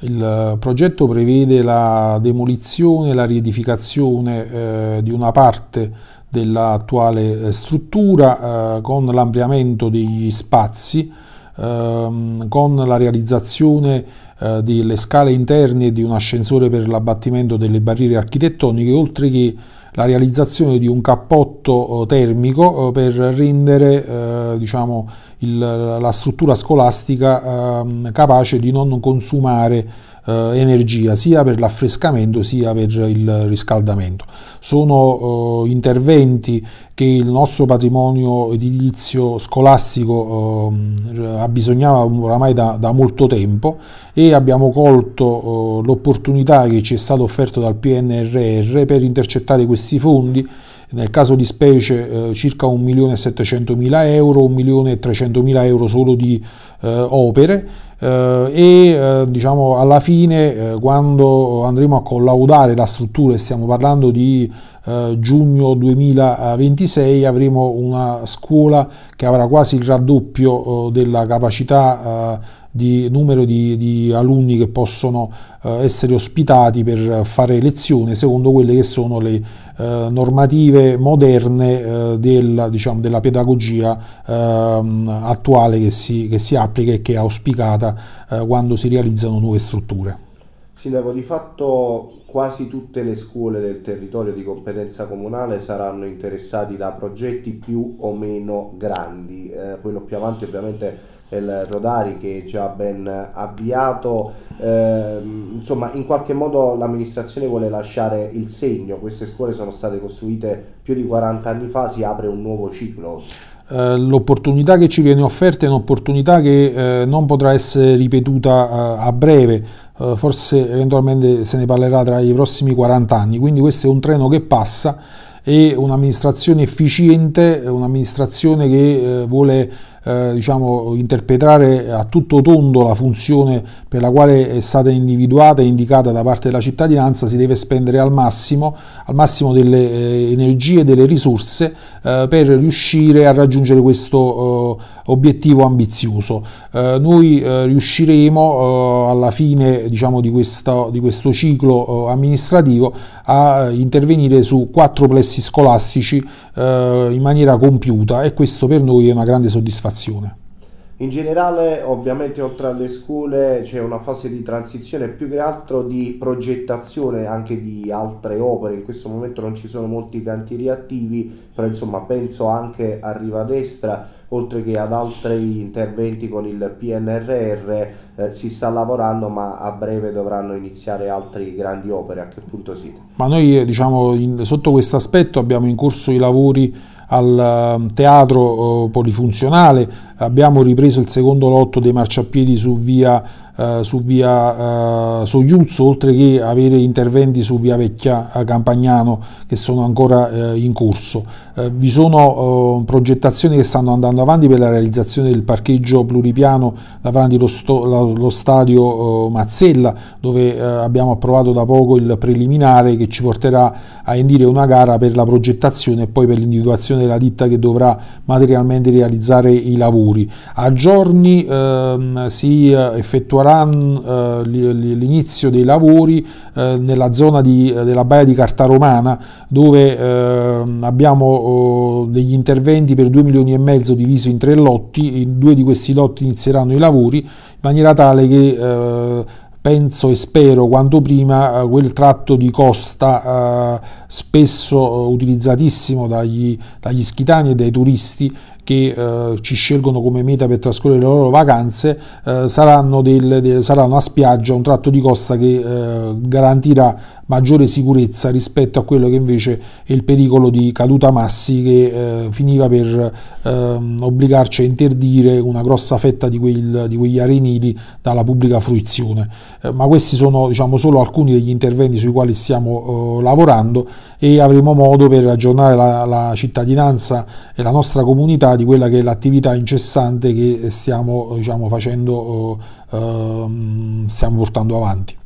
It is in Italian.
Il progetto prevede la demolizione e la riedificazione eh, di una parte dell'attuale eh, struttura eh, con l'ampliamento degli spazi, ehm, con la realizzazione eh, delle scale interne e di un ascensore per l'abbattimento delle barriere architettoniche, oltre che la realizzazione di un cappotto eh, termico eh, per rendere diciamo, la struttura scolastica ehm, capace di non consumare energia sia per l'affrescamento sia per il riscaldamento. Sono interventi che il nostro patrimonio edilizio scolastico eh, abbisognava oramai da, da molto tempo e abbiamo colto eh, l'opportunità che ci è stata offerta dal PNRR per intercettare questi fondi, nel caso di specie eh, circa 1.700.000 euro, 1.300.000 euro solo di eh, opere eh, e eh, diciamo alla fine eh, quando andremo a collaudare la struttura, e stiamo parlando di eh, giugno 2026 avremo una scuola che avrà quasi il raddoppio eh, della capacità eh, di numero di, di, alunni che possono eh, essere ospitati per fare lezione secondo quelle che sono le eh, normative moderne del, diciamo, della pedagogia ehm, attuale che si, che si, applica e che è auspicata quando si realizzano nuove strutture. Sindaco, di fatto quasi tutte le scuole del territorio di competenza comunale saranno interessate da progetti più o meno grandi, eh, quello più avanti ovviamente è il Rodari che è già ben avviato, eh, insomma in qualche modo l'amministrazione vuole lasciare il segno, queste scuole sono state costruite più di 40 anni fa, si apre un nuovo ciclo. Eh, l'opportunità che ci viene offerta è un'opportunità che eh, non potrà essere ripetuta eh, a breve. Eh, forse eventualmente se ne parlerà tra i prossimi 40 anni, quindi questo è un treno che passa e un'amministrazione efficiente, un'amministrazione che eh, vuole eh, diciamo, interpretare a tutto tondo la funzione per la quale è stata individuata e indicata da parte della cittadinanza, si deve spendere al massimo, al massimo delle eh, energie e delle risorse eh, per riuscire a raggiungere questo eh, obiettivo ambizioso. Eh, noi eh, riusciremo alla fine diciamo, di, questo, di, questo, ciclo amministrativo a intervenire su quattro plessi scolastici in maniera compiuta e questo per noi è una grande soddisfazione soddisfazione. In generale, ovviamente, oltre alle scuole c'è una fase di transizione più che altro di progettazione anche di altre opere. In questo momento non ci sono molti cantieri attivi, però insomma penso anche a Riva Destra, oltre che ad altri interventi con il PNRR, eh, si sta lavorando, ma a breve dovranno iniziare altre grandi opere. A che punto siete? Ma noi, eh, diciamo, in, sotto questo aspetto abbiamo in corso i lavori al ehm, teatro eh, polifunzionale abbiamo ripreso il secondo lotto dei marciapiedi su via, eh, su via eh, Sogliuzzo, oltre che avere interventi su via Vecchia eh, Campagnano che sono ancora eh, in corso. Eh, vi sono eh, progettazioni che stanno andando avanti per la realizzazione del parcheggio pluripiano davanti allo sto, stadio Mazzella, dove abbiamo approvato da poco il preliminare che ci porterà a indire una gara per la progettazione e poi per l'individuazione della ditta che dovrà materialmente realizzare i lavori auguri. A giorni ehm, si effettuerà eh, eh l'inizio dei lavori eh, nella zona di, eh, della Baia di Carta Romana dove ehm, abbiamo oh, degli interventi per 2 milioni e mezzo divisi in tre lotti, in due di questi lotti inizieranno i lavori in maniera tale che eh, penso e spero quanto prima quel tratto di costa spesso eh, utilizzatissimo dagli, dagli schitani e dai turisti che eh, ci scelgono come meta per trascorrere le loro vacanze eh, saranno, del, de, saranno, a spiaggia un tratto di costa che eh, garantirà maggiore sicurezza rispetto a quello che invece è il pericolo di caduta massi che eh, finiva per ehm, obbligarci a interdire una grossa fetta di, quel, di quegli arenili dalla pubblica fruizione. Eh, ma questi sono diciamo, solo alcuni degli interventi sui quali stiamo lavorando e avremo modo per aggiornare la, la cittadinanza e la nostra comunità di quella che è l'attività incessante che stiamo diciamo, facendo, eh, ehm, stiamo portando avanti.